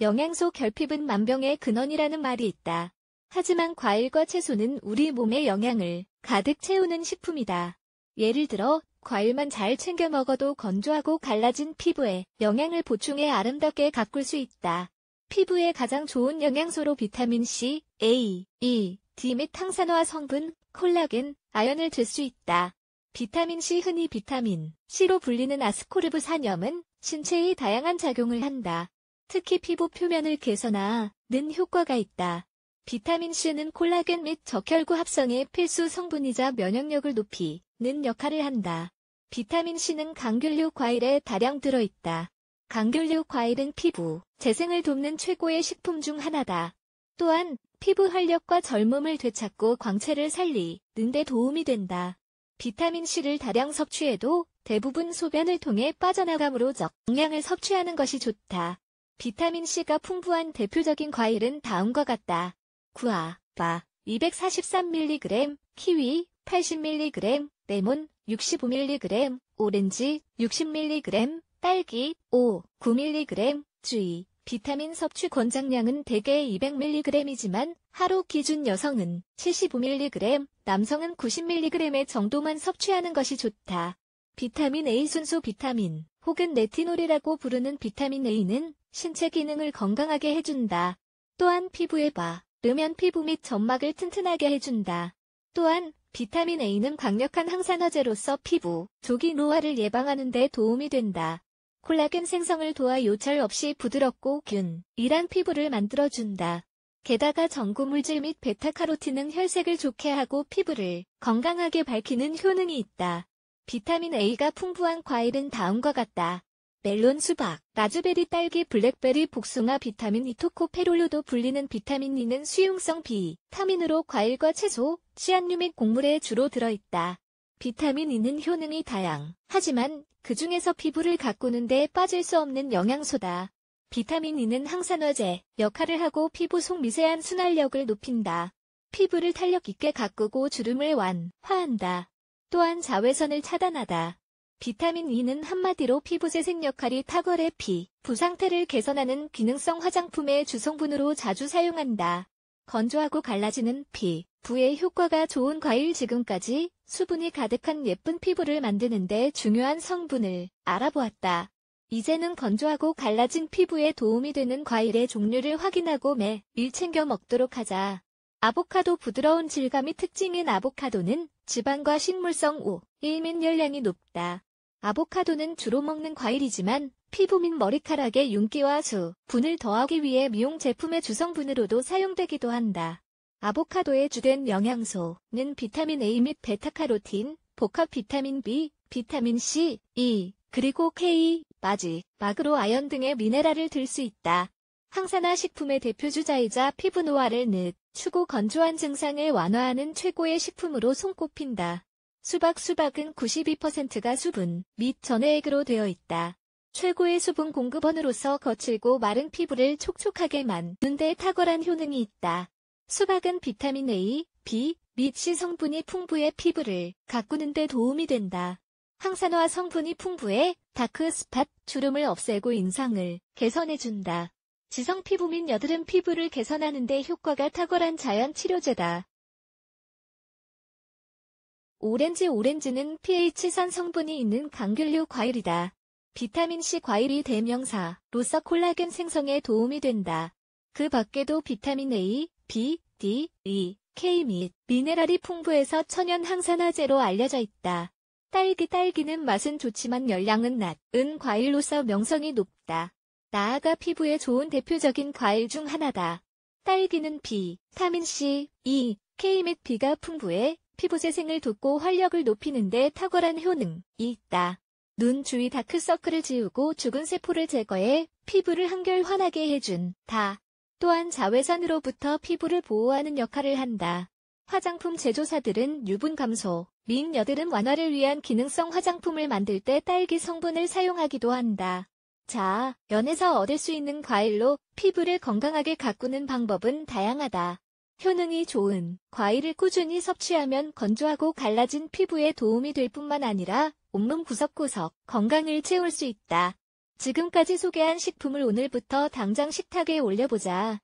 영양소 결핍은 만병의 근원이라는 말이 있다. 하지만 과일과 채소는 우리 몸의 영양을 가득 채우는 식품이다. 예를 들어 과일만 잘 챙겨 먹어도 건조하고 갈라진 피부에 영양을 보충해 아름답게 가꿀 수 있다. 피부에 가장 좋은 영양소로 비타민 C, A, E, D 및 항산화 성분, 콜라겐, 아연을 들 수 있다. 비타민 C 흔히 비타민 C로 불리는 아스코르브산염은 신체의 다양한 작용을 한다. 특히 피부 표면을 개선하는 효과가 있다. 비타민C는 콜라겐 및 적혈구 합성의 필수 성분이자 면역력을 높이는 역할을 한다. 비타민C는 강균류 과일에 다량 들어있다. 강균류 과일은 피부 재생을 돕는 최고의 식품 중 하나다. 또한 피부 활력과 젊음을 되찾고 광채를 살리는 데 도움이 된다. 비타민C를 다량 섭취해도 대부분 소변을 통해 빠져나가므로 적량을 섭취하는 것이 좋다. 비타민C가 풍부한 대표적인 과일은 다음과 같다. 구아, 바, 243mg, 키위, 80mg, 레몬, 65mg, 오렌지, 60mg, 딸기, 5, 9mg, 주의. 비타민 섭취 권장량은 대개 200mg이지만 하루 기준 여성은 75mg, 남성은 90mg의 정도만 섭취하는 것이 좋다. 비타민 A 순수 비타민 혹은 레티놀이라고 부르는 비타민 A는 신체 기능을 건강하게 해준다. 또한 피부에 바, 르면 피부 및 점막을 튼튼하게 해준다. 또한 비타민 A는 강력한 항산화제로서 피부, 조기 노화를 예방하는 데 도움이 된다. 콜라겐 생성을 도와 요철 없이 부드럽고 균, 이란 피부를 만들어준다. 게다가 전구물질 및 베타카로틴은 혈색을 좋게 하고 피부를 건강하게 밝히는 효능이 있다. 비타민 A가 풍부한 과일은 다음과 같다. 멜론 수박, 라즈베리 딸기 블랙베리 복숭아 비타민 이토코페롤로도 e, 불리는 비타민 E는 수용성 B, 타민으로 과일과 채소, 씨앗류 및 곡물에 주로 들어있다. 비타민 E는 효능이 다양. 하지만 그 중에서 피부를 가꾸는 데 빠질 수 없는 영양소다. 비타민 E는 항산화제 역할을 하고 피부 속 미세한 순활력을 높인다. 피부를 탄력 있게 가꾸고 주름을 완화한다. 또한 자외선을 차단하다. 비타민 E는 한마디로 피부 재생 역할이 탁월해 피, 부상태를 개선하는 기능성 화장품의 주성분으로 자주 사용한다. 건조하고 갈라지는 피, 부의 효과가 좋은 과일 지금까지 수분이 가득한 예쁜 피부를 만드는데 중요한 성분을 알아보았다. 이제는 건조하고 갈라진 피부에 도움이 되는 과일의 종류를 확인하고 매일 챙겨 먹도록 하자. 아보카도 부드러운 질감이 특징인 아보카도는 지방과 식물성 오, 1민 열량이 높다. 아보카도는 주로 먹는 과일이지만 피부 및 머리카락의 윤기와 수, 분을 더하기 위해 미용 제품의 주성분으로도 사용되기도 한다. 아보카도의 주된 영양소는 비타민 A 및 베타카로틴, 복합 비타민 B, 비타민 C, E, 그리고 K, 마지, 마그로 아연 등의 미네랄을 들 수 있다. 항산화 식품의 대표주자이자 피부 노화를 늦, 추고 건조한 증상을 완화하는 최고의 식품으로 손꼽힌다. 수박 수박은 92%가 수분, 및 전해액으로 되어 있다. 최고의 수분 공급원으로서 거칠고 마른 피부를 촉촉하게 만드는데 탁월한 효능이 있다. 수박은 비타민 A, B, 및 C 성분이 풍부해 피부를 가꾸는데 도움이 된다. 항산화 성분이 풍부해 다크스팟, 주름을 없애고 인상을 개선해준다. 지성 피부 및 여드름 피부를 개선하는 데 효과가 탁월한 자연 치료제다. 오렌지 오렌지는 pH산 성분이 있는 강균류 과일이다. 비타민C 과일이 대명사로서 콜라겐 생성에 도움이 된다. 그 밖에도 비타민 A, B, D, E, K 및 미네랄이 풍부해서 천연 항산화제로 알려져 있다. 딸기 딸기는 맛은 좋지만 열량은 낮은 과일로서 명성이 높다. 나아가 피부에 좋은 대표적인 과일 중 하나다. 딸기는 B, 타민C, E, K 및 B가 풍부해 피부 재생을 돕고 활력을 높이는데 탁월한 효능이 있다. 눈 주위 다크서클을 지우고 죽은 세포를 제거해 피부를 한결 환하게 해준 다. 또한 자외선으로부터 피부를 보호하는 역할을 한다. 화장품 제조사들은 유분 감소, 민 여드름 완화를 위한 기능성 화장품을 만들 때 딸기 성분을 사용하기도 한다. 자, 연에서 얻을 수 있는 과일로 피부를 건강하게 가꾸는 방법은 다양하다. 효능이 좋은 과일을 꾸준히 섭취하면 건조하고 갈라진 피부에 도움이 될 뿐만 아니라 온몸 구석구석 건강을 채울 수 있다. 지금까지 소개한 식품을 오늘부터 당장 식탁에 올려보자.